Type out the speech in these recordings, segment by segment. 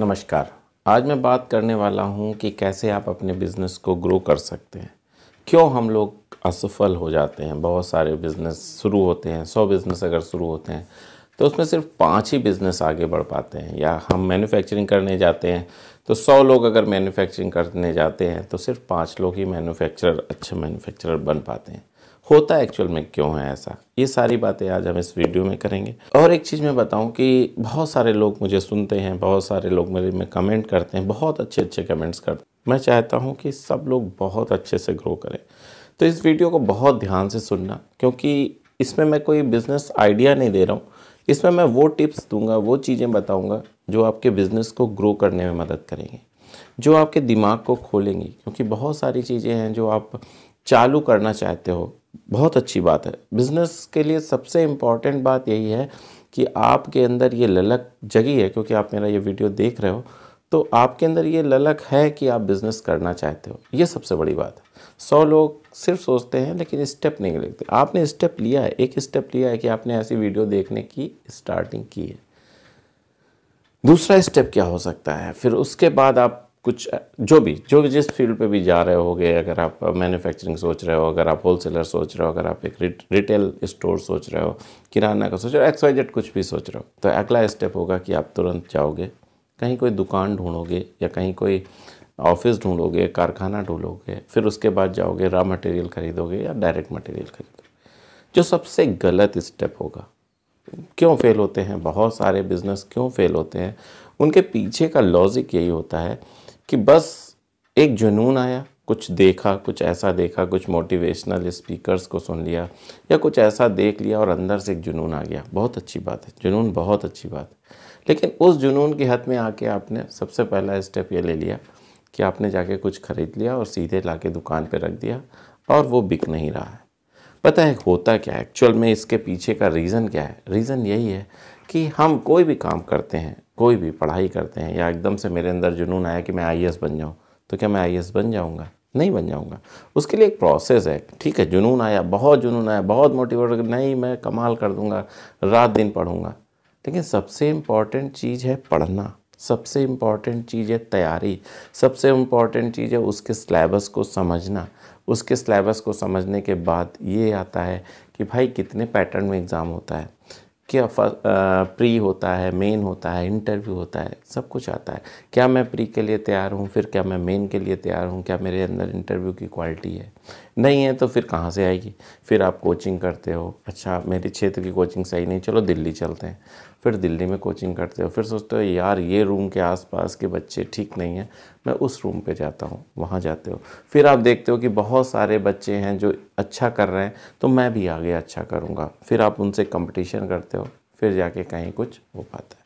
नमस्कार आज मैं बात करने वाला हूँ कि कैसे आप अपने बिज़नेस को ग्रो कर सकते हैं क्यों हम लोग असफल हो जाते हैं बहुत सारे बिज़नेस शुरू होते हैं सौ बिज़नेस अगर शुरू होते हैं तो उसमें सिर्फ पाँच ही बिज़नेस आगे बढ़ पाते हैं या हम मैन्युफैक्चरिंग करने जाते हैं तो सौ लोग अगर मैन्युफैक्चरिंग करने जाते हैं तो सिर्फ पाँच लोग ही मैन्युफैक्चरर अच्छे मैन्युफैक्चरर बन पाते हैं होता है एक्चुअल में क्यों है ऐसा ये सारी बातें आज हम इस वीडियो में करेंगे और एक चीज़ मैं बताऊं कि बहुत सारे लोग मुझे सुनते हैं बहुत सारे लोग मेरे में कमेंट करते हैं बहुत अच्छे अच्छे कमेंट्स करते हैं मैं चाहता हूं कि सब लोग बहुत अच्छे से ग्रो करें तो इस वीडियो को बहुत ध्यान से सुनना क्योंकि इसमें मैं कोई बिज़नेस आइडिया नहीं दे रहा हूँ इसमें मैं वो टिप्स दूंगा वो चीज़ें बताऊँगा जो आपके बिज़नेस को ग्रो करने में मदद करेंगी जो आपके दिमाग को खोलेंगी क्योंकि बहुत सारी चीज़ें हैं जो आप चालू करना चाहते हो बहुत अच्छी बात है बिज़नेस के लिए सबसे इम्पॉर्टेंट बात यही है कि आपके अंदर ये ललक जगी है क्योंकि आप मेरा ये वीडियो देख रहे हो तो आपके अंदर ये ललक है कि आप बिज़नेस करना चाहते हो ये सबसे बड़ी बात है सौ लोग सिर्फ सोचते हैं लेकिन स्टेप नहीं लेते आपने स्टेप लिया है एक स्टेप लिया है कि आपने ऐसी वीडियो देखने की स्टार्टिंग की है दूसरा स्टेप क्या हो सकता है फिर उसके बाद आप कुछ जो भी जो भी जिस फील्ड पे भी जा रहे होगे अगर आप मैन्युफैक्चरिंग सोच रहे हो अगर आप होलसेलर सोच रहे हो अगर आप एक रिटेल स्टोर सोच रहे हो किराना का सोच रहे हो एक्स वाई जेड कुछ भी सोच रहे हो तो अगला स्टेप होगा कि आप तुरंत जाओगे कहीं कोई दुकान ढूंढोगे या कहीं कोई ऑफिस ढूंढोगे कारखाना ढूंढोगे फिर उसके बाद जाओगे रॉ मटेरियल खरीदोगे या डायरेक्ट मटेरियल खरीदोगे जो सबसे गलत स्टेप होगा क्यों फेल होते हैं बहुत सारे बिजनेस क्यों फेल होते हैं उनके पीछे का लॉजिक यही होता है कि बस एक जुनून आया कुछ देखा कुछ ऐसा देखा कुछ मोटिवेशनल स्पीकर्स को सुन लिया या कुछ ऐसा देख लिया और अंदर से एक जुनून आ गया बहुत अच्छी बात है जुनून बहुत अच्छी बात है लेकिन उस जुनून के हद में आके आपने सबसे पहला स्टेप ये ले लिया कि आपने जाके कुछ ख़रीद लिया और सीधे ला के दुकान पर रख दिया और वो बिक नहीं रहा है पता है होता क्या है एक्चुअल में इसके पीछे का रीज़न क्या है रीज़न यही है कि हम कोई भी काम करते हैं कोई भी पढ़ाई करते हैं या एकदम से मेरे अंदर जुनून आया कि मैं आई बन जाऊँ तो क्या मैं आई बन जाऊँगा नहीं बन जाऊँगा उसके लिए एक प्रोसेस है ठीक है जुनून आया बहुत जुनून आया बहुत मोटिवेट नहीं मैं कमाल कर दूँगा रात दिन पढ़ूँगा लेकिन सबसे इम्पॉर्टेंट चीज़ है पढ़ना सबसे इम्पॉर्टेंट चीज़ है तैयारी सबसे इम्पॉर्टेंट चीज़ है उसके सिलेबस को समझना उसके सिलेबस को समझने के बाद ये आता है कि भाई कितने पैटर्न में एग्ज़ाम होता है क्या प्री होता है मेन होता है इंटरव्यू होता है सब कुछ आता है क्या मैं प्री के लिए तैयार हूँ फिर क्या मैं मेन के लिए तैयार हूँ क्या मेरे अंदर इंटरव्यू की क्वालिटी है नहीं है तो फिर कहाँ से आएगी फिर आप कोचिंग करते हो अच्छा मेरे क्षेत्र की कोचिंग सही नहीं चलो दिल्ली चलते हैं फिर दिल्ली में कोचिंग करते हो फिर सोचते हो यार ये रूम के आसपास के बच्चे ठीक नहीं हैं मैं उस रूम पे जाता हूँ वहाँ जाते हो फिर आप देखते हो कि बहुत सारे बच्चे हैं जो अच्छा कर रहे हैं तो मैं भी आगे अच्छा करूँगा फिर आप उनसे कंपटीशन करते हो फिर जाके कहीं कुछ हो पाता है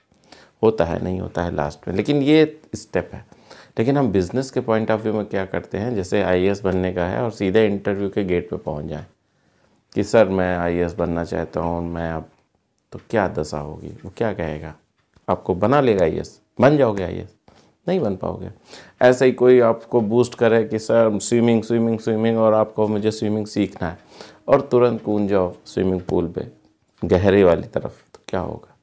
होता है नहीं होता है लास्ट में लेकिन ये स्टेप है लेकिन हम बिज़नेस के पॉइंट ऑफ व्यू में क्या करते हैं जैसे आई बनने का है और सीधे इंटरव्यू के गेट पर पहुँच जाएँ कि सर मैं आई बनना चाहता हूँ मैं अब तो क्या दशा होगी वो क्या कहेगा आपको बना लेगा यस बन जाओगे आई नहीं बन पाओगे ऐसे ही कोई आपको बूस्ट करे कि सर स्विमिंग स्विमिंग स्विमिंग और आपको मुझे स्विमिंग सीखना है और तुरंत कूद जाओ स्विमिंग पूल पे गहरे वाली तरफ तो क्या होगा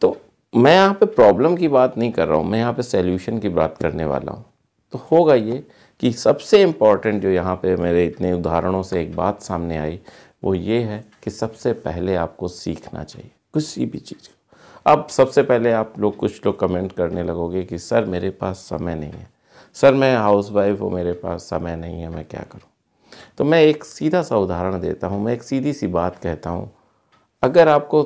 तो मैं यहाँ पे प्रॉब्लम की बात नहीं कर रहा हूँ मैं यहाँ पे सैल्यूशन की बात करने वाला हूँ तो होगा ये कि सबसे इम्पॉर्टेंट जो यहाँ पे मेरे इतने उदाहरणों से एक बात सामने आई वो ये है कि सबसे पहले आपको सीखना चाहिए किसी भी चीज़ को अब सबसे पहले आप लोग कुछ लोग कमेंट करने लगोगे कि सर मेरे पास समय नहीं है सर मैं हाउस वाइफ हूँ मेरे पास समय नहीं है मैं क्या करूँ तो मैं एक सीधा सा उदाहरण देता हूँ मैं एक सीधी सी बात कहता हूँ अगर आपको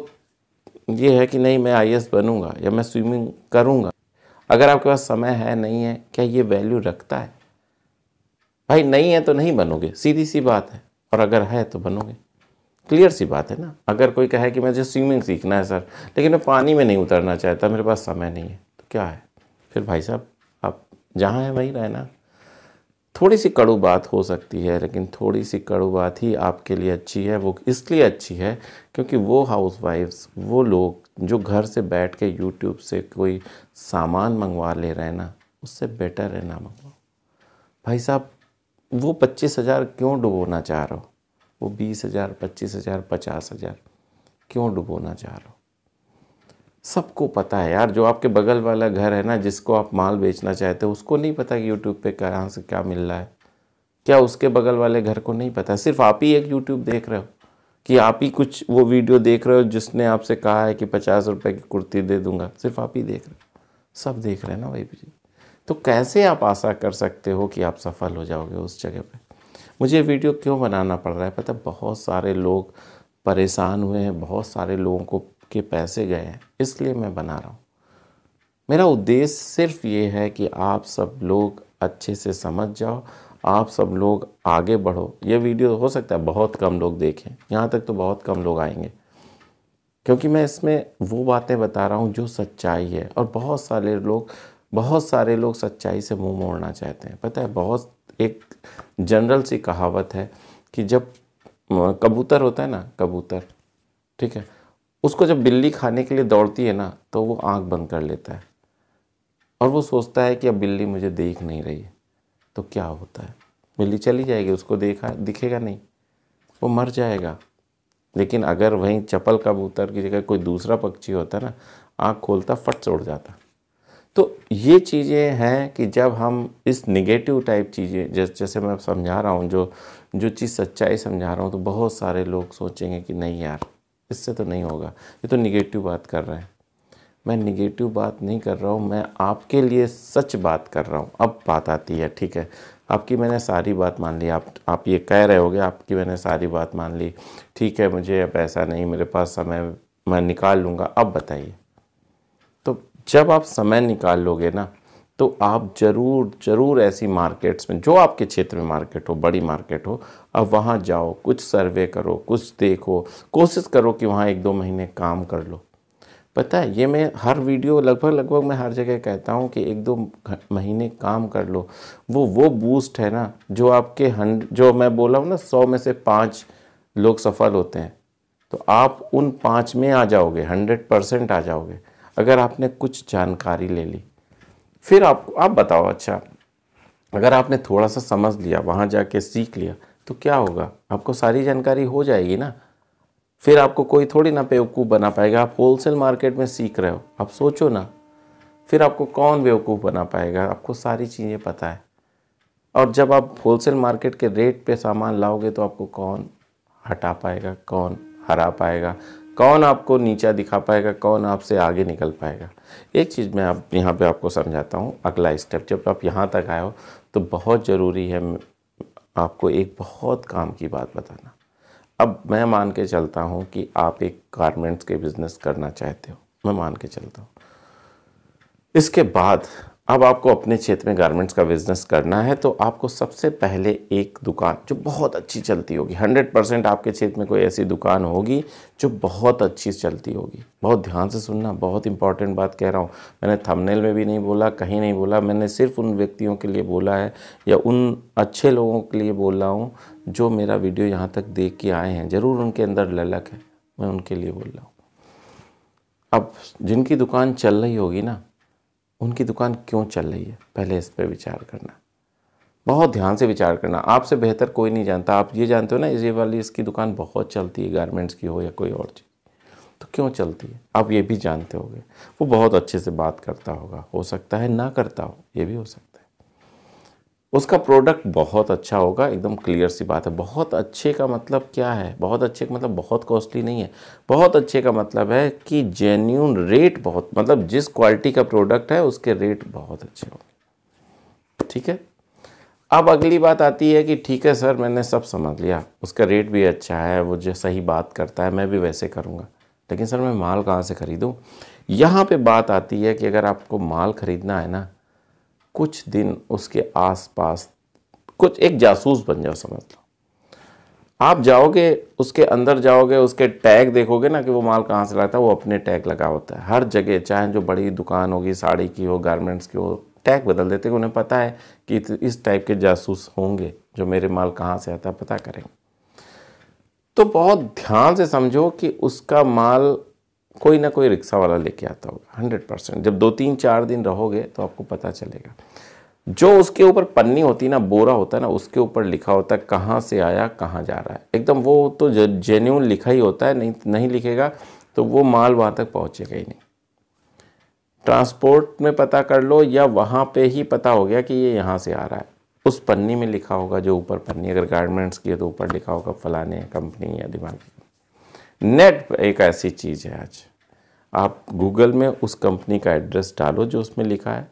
ये है कि नहीं मैं आई बनूँगा या मैं स्विमिंग करूँगा अगर आपके पास समय है नहीं है क्या ये वैल्यू रखता है भाई नहीं है तो नहीं बनोगे सीधी सी बात है और अगर है तो बनोगे क्लियर सी बात है ना अगर कोई कहे कि मुझे स्विमिंग सीखना है सर लेकिन मैं पानी में नहीं उतरना चाहता मेरे पास समय नहीं है तो क्या है फिर भाई साहब आप जहाँ हैं वहीं रहना थोड़ी सी कड़ू बात हो सकती है लेकिन थोड़ी सी कड़ू बात ही आपके लिए अच्छी है वो इसलिए अच्छी है क्योंकि वो वाइफ्स वो लोग जो घर से बैठ के यूट्यूब से कोई सामान मंगवा ले रहे हैं ना उससे बेटर है ना मंगवाओ भाई साहब वो पच्चीस हज़ार क्यों डुबोना चाह रहे हो वो बीस हज़ार पच्चीस हज़ार पचास हज़ार क्यों डुबोना चाह रहे हो सबको पता है यार जो आपके बगल वाला घर है ना जिसको आप माल बेचना चाहते हो उसको नहीं पता कि यूट्यूब पे कहाँ से क्या मिल रहा है क्या उसके बगल वाले घर को नहीं पता सिर्फ आप ही एक यूट्यूब देख रहे हो कि आप ही कुछ वो वीडियो देख रहे हो जिसने आपसे कहा है कि पचास रुपये की कुर्ती दे दूंगा सिर्फ आप ही देख रहे हो सब देख रहे हैं ना भाई जी तो कैसे आप आशा कर सकते हो कि आप सफल हो जाओगे उस जगह पर मुझे वीडियो क्यों बनाना पड़ रहा है पता बहुत सारे लोग परेशान हुए हैं बहुत सारे लोगों को के पैसे गए हैं इसलिए मैं बना रहा हूँ मेरा उद्देश्य सिर्फ ये है कि आप सब लोग अच्छे से समझ जाओ आप सब लोग आगे बढ़ो ये वीडियो हो सकता है बहुत कम लोग देखें यहाँ तक तो बहुत कम लोग आएंगे क्योंकि मैं इसमें वो बातें बता रहा हूँ जो सच्चाई है और बहुत सारे लोग बहुत सारे लोग सच्चाई से मुंह मोड़ना चाहते हैं पता है बहुत एक जनरल सी कहावत है कि जब कबूतर होता है ना कबूतर ठीक है उसको जब बिल्ली खाने के लिए दौड़ती है ना तो वो आँख बंद कर लेता है और वो सोचता है कि अब बिल्ली मुझे देख नहीं रही है तो क्या होता है बिल्ली चली जाएगी उसको देखा दिखेगा नहीं वो मर जाएगा लेकिन अगर वहीं चपल कबूतर की जगह कोई दूसरा पक्षी होता ना आँख खोलता फट से उड़ जाता ये चीज़ें हैं कि जब हम इस निगेटिव टाइप चीज़ें जैसे जैसे मैं समझा रहा हूँ जो जो चीज़ सच्चाई समझा रहा हूँ तो बहुत सारे लोग सोचेंगे कि नहीं यार इससे तो नहीं होगा ये तो निगेटिव बात कर रहे हैं मैं निगेटिव बात नहीं कर रहा हूँ मैं आपके लिए सच बात कर रहा हूँ अब बात आती है ठीक है आपकी मैंने सारी बात मान ली आप आप ये कह रहे होगे आपकी मैंने सारी बात मान ली ठीक है मुझे अब ऐसा नहीं मेरे पास समय मैं निकाल लूँगा अब बताइए जब आप समय निकाल लोगे ना तो आप ज़रूर ज़रूर ऐसी मार्केट्स में जो आपके क्षेत्र में मार्केट हो बड़ी मार्केट हो अब वहाँ जाओ कुछ सर्वे करो कुछ देखो कोशिश करो कि वहाँ एक दो महीने काम कर लो पता है ये मैं हर वीडियो लगभग लगभग मैं हर जगह कहता हूँ कि एक दो महीने काम कर लो वो वो बूस्ट है ना जो आपके हंड जो मैं बोला हूँ ना सौ में से पाँच लोग सफल होते हैं तो आप उन पाँच में आ जाओगे हंड्रेड परसेंट आ जाओगे अगर आपने कुछ जानकारी ले ली फिर आप आप बताओ अच्छा अगर आपने थोड़ा सा समझ लिया वहाँ जाके सीख लिया तो क्या होगा आपको सारी जानकारी हो जाएगी ना फिर आपको कोई थोड़ी ना बेवकूफ़ बना पाएगा आप होलसेल मार्केट में सीख रहे हो आप सोचो ना फिर आपको कौन बेवकूफ़ बना पाएगा आपको सारी चीज़ें पता है और जब आप होलसेल मार्केट के रेट पे सामान लाओगे तो आपको कौन हटा पाएगा कौन हरा पाएगा कौन आपको नीचा दिखा पाएगा कौन आपसे आगे निकल पाएगा एक चीज़ मैं आप यहाँ पे आपको समझाता हूँ अगला स्टेप जब आप यहाँ तक आए हो तो बहुत ज़रूरी है आपको एक बहुत काम की बात बताना अब मैं मान के चलता हूँ कि आप एक गारमेंट्स के बिज़नेस करना चाहते हो मैं मान के चलता हूँ इसके बाद अब आपको अपने क्षेत्र में गारमेंट्स का बिज़नेस करना है तो आपको सबसे पहले एक दुकान जो बहुत अच्छी चलती होगी 100 परसेंट आपके क्षेत्र में कोई ऐसी दुकान होगी जो बहुत अच्छी चलती होगी बहुत ध्यान से सुनना बहुत इंपॉर्टेंट बात कह रहा हूँ मैंने थंबनेल में भी नहीं बोला कहीं नहीं बोला मैंने सिर्फ उन व्यक्तियों के लिए बोला है या उन अच्छे लोगों के लिए बोल रहा हूँ जो मेरा वीडियो यहाँ तक देख के आए हैं ज़रूर उनके अंदर ललक है मैं उनके लिए बोल रहा हूँ अब जिनकी दुकान चल रही होगी ना उनकी दुकान क्यों चल रही है पहले इस पर विचार करना बहुत ध्यान से विचार करना आपसे बेहतर कोई नहीं जानता आप ये जानते हो ना ये वाली इसकी दुकान बहुत चलती है गारमेंट्स की हो या कोई और चीज़ तो क्यों चलती है आप ये भी जानते होगे वो बहुत अच्छे से बात करता होगा हो सकता है ना करता हो ये भी हो सकता है उसका प्रोडक्ट बहुत अच्छा होगा एकदम क्लियर सी बात है बहुत अच्छे का मतलब क्या है बहुत अच्छे का मतलब बहुत कॉस्टली नहीं है बहुत अच्छे का मतलब है कि जेन्यून रेट बहुत मतलब जिस क्वालिटी का प्रोडक्ट है उसके रेट बहुत अच्छे होंगे ठीक है अब अगली बात आती है कि ठीक है सर मैंने सब समझ लिया उसका रेट भी अच्छा है वो जो सही बात करता है मैं भी वैसे करूँगा लेकिन सर मैं माल कहाँ से ख़रीदूँ यहाँ पे बात आती है कि अगर आपको माल ख़रीदना है ना कुछ दिन उसके आसपास कुछ एक जासूस बन जाओ समझ लो आप जाओगे उसके अंदर जाओगे उसके टैग देखोगे ना कि वो माल कहाँ से लाता है वो अपने टैग लगा होता है हर जगह चाहे जो बड़ी दुकान होगी साड़ी की हो गारमेंट्स की हो टैग बदल देते उन्हें पता है कि इस टाइप के जासूस होंगे जो मेरे माल कहाँ से आता है पता करेंगे तो बहुत ध्यान से समझो कि उसका माल कोई ना कोई रिक्शा वाला लेके आता होगा हंड्रेड परसेंट जब दो तीन चार दिन रहोगे तो आपको पता चलेगा जो उसके ऊपर पन्नी होती ना बोरा होता है ना उसके ऊपर लिखा होता है कहाँ से आया कहाँ जा रहा है एकदम वो तो जेन्यून लिखा ही होता है नहीं नहीं लिखेगा तो वो माल वहाँ तक पहुँचेगा ही नहीं ट्रांसपोर्ट में पता कर लो या वहाँ पे ही पता हो गया कि ये यहाँ से आ रहा है उस पन्नी में लिखा होगा जो ऊपर पन्नी अगर गारमेंट्स की है तो ऊपर लिखा होगा फलाने कंपनी या दिमाग नेट एक ऐसी चीज़ है आज आप गूगल में उस कंपनी का एड्रेस डालो जो उसमें लिखा है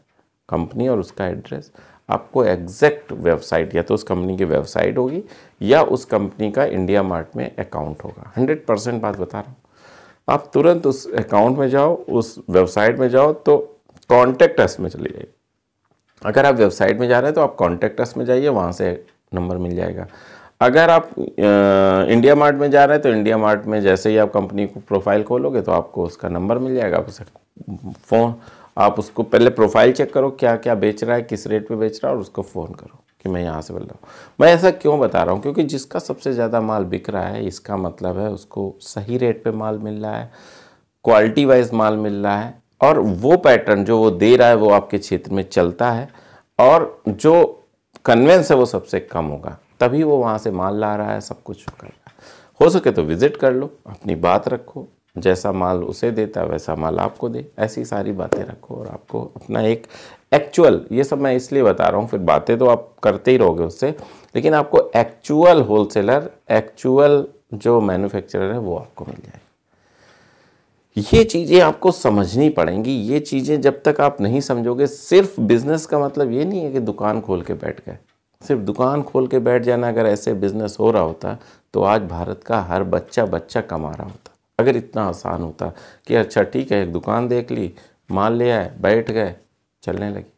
कंपनी और उसका एड्रेस आपको एग्जैक्ट वेबसाइट या तो उस कंपनी की वेबसाइट होगी या उस कंपनी का इंडिया मार्ट में अकाउंट होगा हंड्रेड परसेंट बात बता रहा हूँ आप तुरंत उस अकाउंट में जाओ उस वेबसाइट में जाओ तो कॉन्टैक्ट अस में चले जाइए अगर आप वेबसाइट में जा रहे हैं तो आप कॉन्टैक्ट अस में जाइए वहाँ से नंबर मिल जाएगा अगर आप इंडिया मार्ट में जा रहे हैं तो इंडिया मार्ट में जैसे ही आप कंपनी को प्रोफाइल खोलोगे तो आपको उसका नंबर मिल जाएगा आप उसे फ़ोन आप उसको पहले प्रोफाइल चेक करो क्या क्या बेच रहा है किस रेट पे बेच रहा है और उसको फ़ोन करो कि मैं यहाँ से बोल रहा हूँ मैं ऐसा क्यों बता रहा हूँ क्योंकि जिसका सबसे ज़्यादा माल बिक रहा है इसका मतलब है उसको सही रेट पर माल मिल रहा है क्वालिटी वाइज माल मिल रहा है और वो पैटर्न जो वो दे रहा है वो आपके क्षेत्र में चलता है और जो कन्वेंस है वो सबसे कम होगा तभी वो वहाँ से माल ला रहा है सब कुछ कर रहा है हो सके तो विज़िट कर लो अपनी बात रखो जैसा माल उसे देता है वैसा माल आपको दे ऐसी सारी बातें रखो और आपको अपना एक एक्चुअल ये सब मैं इसलिए बता रहा हूँ फिर बातें तो आप करते ही रहोगे उससे लेकिन आपको एक्चुअल होलसेलर एक्चुअल जो मैन्युफैक्चरर है वो आपको मिल जाएगा ये चीज़ें आपको समझनी पड़ेंगी ये चीज़ें जब तक आप नहीं समझोगे सिर्फ बिजनेस का मतलब ये नहीं है कि दुकान खोल के बैठ गए सिर्फ दुकान खोल के बैठ जाना अगर ऐसे बिजनेस हो रहा होता तो आज भारत का हर बच्चा बच्चा कमा रहा होता अगर इतना आसान होता कि अच्छा ठीक है एक दुकान देख ली माल ले आए बैठ गए चलने लगी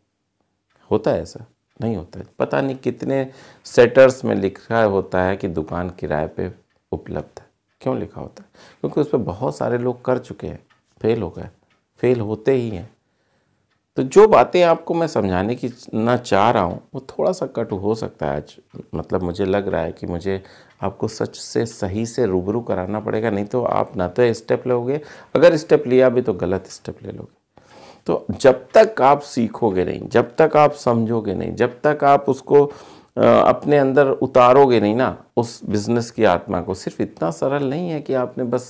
होता है ऐसा नहीं होता है पता नहीं कितने सेटर्स में लिखा होता है कि दुकान किराए पे उपलब्ध है क्यों लिखा होता है क्योंकि उस पर बहुत सारे लोग कर चुके हैं फेल हो गए फेल होते ही हैं तो जो बातें आपको मैं समझाने की ना चाह रहा हूँ वो थोड़ा सा कट हो सकता है आज मतलब मुझे लग रहा है कि मुझे आपको सच से सही से रूबरू कराना पड़ेगा नहीं तो आप ना तो स्टेप लोगे अगर स्टेप लिया भी तो गलत स्टेप ले लोगे तो जब तक आप सीखोगे नहीं जब तक आप समझोगे नहीं जब तक आप उसको अपने अंदर उतारोगे नहीं ना उस बिज़नेस की आत्मा को सिर्फ इतना सरल नहीं है कि आपने बस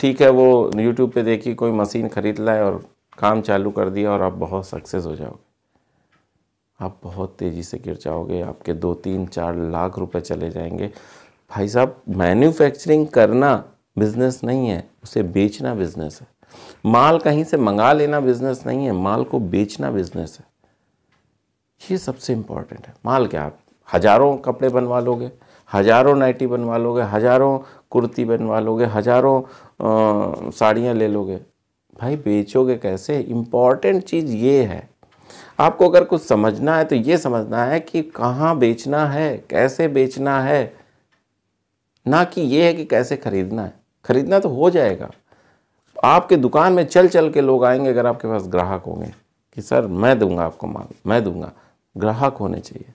ठीक है वो यूट्यूब पे देखी कोई मशीन खरीद लाए और काम चालू कर दिया और आप बहुत सक्सेस हो जाओगे आप बहुत तेज़ी से गिर जाओगे आपके दो तीन चार लाख रुपए चले जाएंगे भाई साहब मैन्युफैक्चरिंग करना बिजनेस नहीं है उसे बेचना बिजनेस है माल कहीं से मंगा लेना बिजनेस नहीं है माल को बेचना बिजनेस है ये सबसे इम्पॉर्टेंट है माल क्या आप हज़ारों कपड़े बनवा लोगे हज़ारों नाइटी बनवा लोगे हज़ारों कुर्ती बनवा लोगे हज़ारों साड़ियाँ ले लोगे भाई बेचोगे कैसे इम्पॉर्टेंट चीज़ ये है आपको अगर कुछ समझना है तो ये समझना है कि कहाँ बेचना है कैसे बेचना है ना कि ये है कि कैसे ख़रीदना है ख़रीदना तो हो जाएगा आपके दुकान में चल चल के लोग आएंगे अगर आपके पास ग्राहक होंगे कि सर मैं दूंगा आपको माल मैं दूंगा ग्राहक होने चाहिए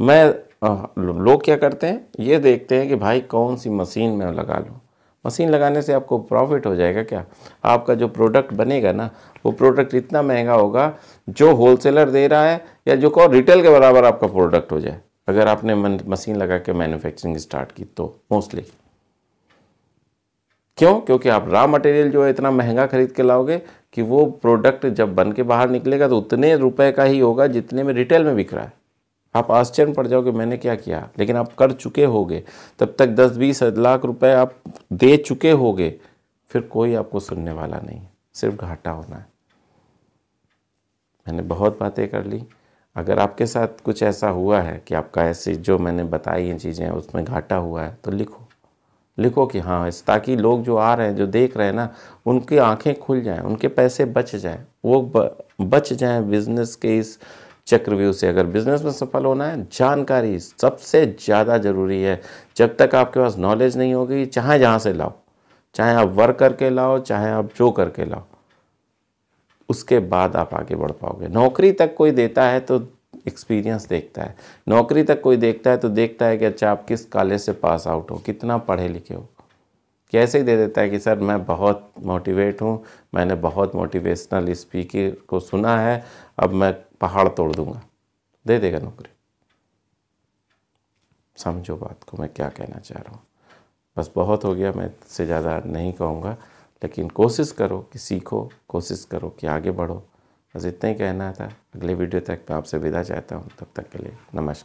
मैं लोग क्या करते हैं ये देखते हैं कि भाई कौन सी मशीन में लगा लूँ मशीन लगाने से आपको प्रॉफिट हो जाएगा क्या आपका जो प्रोडक्ट बनेगा ना वो प्रोडक्ट इतना महंगा होगा जो होलसेलर दे रहा है या जो कौन रिटेल के बराबर आपका प्रोडक्ट हो जाए अगर आपने मशीन लगा के मैन्युफैक्चरिंग स्टार्ट की तो मोस्टली क्यों क्योंकि आप रॉ मटेरियल जो है इतना महंगा खरीद के लाओगे कि वो प्रोडक्ट जब बन के बाहर निकलेगा तो उतने रुपए का ही होगा जितने में रिटेल में बिक रहा है आप आश्चर्य पड़ जाओगे मैंने क्या किया लेकिन आप कर चुके होगे तब तक दस बीस लाख रुपए आप दे चुके होगे फिर कोई आपको सुनने वाला नहीं सिर्फ घाटा होना है मैंने बहुत बातें कर ली अगर आपके साथ कुछ ऐसा हुआ है कि आपका ऐसी जो मैंने बताई हैं चीज़ें उसमें घाटा हुआ है तो लिखो लिखो कि हाँ इस ताकि लोग जो आ रहे हैं जो देख रहे हैं ना उनकी आंखें खुल जाएं उनके पैसे बच जाएं वो बच जाएं बिजनेस के इस चक्रव्यूह से अगर बिजनेस में सफल होना है जानकारी सबसे ज़्यादा ज़रूरी है जब तक आपके पास नॉलेज नहीं होगी चाहे जहाँ से लाओ चाहे आप वर्क करके लाओ चाहे आप जो करके लाओ उसके बाद आप आगे बढ़ पाओगे नौकरी तक कोई देता है तो एक्सपीरियंस देखता है नौकरी तक कोई देखता है तो देखता है कि अच्छा आप किस कॉलेज से पास आउट हो कितना पढ़े लिखे हो कैसे ही दे देता है कि सर मैं बहुत मोटिवेट हूँ मैंने बहुत मोटिवेशनल स्पीकर को सुना है अब मैं पहाड़ तोड़ दूंगा दे देगा नौकरी समझो बात को मैं क्या कहना चाह रहा हूँ बस बहुत हो गया मैं इससे ज़्यादा नहीं कहूँगा लेकिन कोशिश करो कि सीखो कोशिश करो कि आगे बढ़ो बस इतना ही कहना था अगले वीडियो तक मैं आपसे विदा चाहता हूँ तब तक के लिए नमस्कार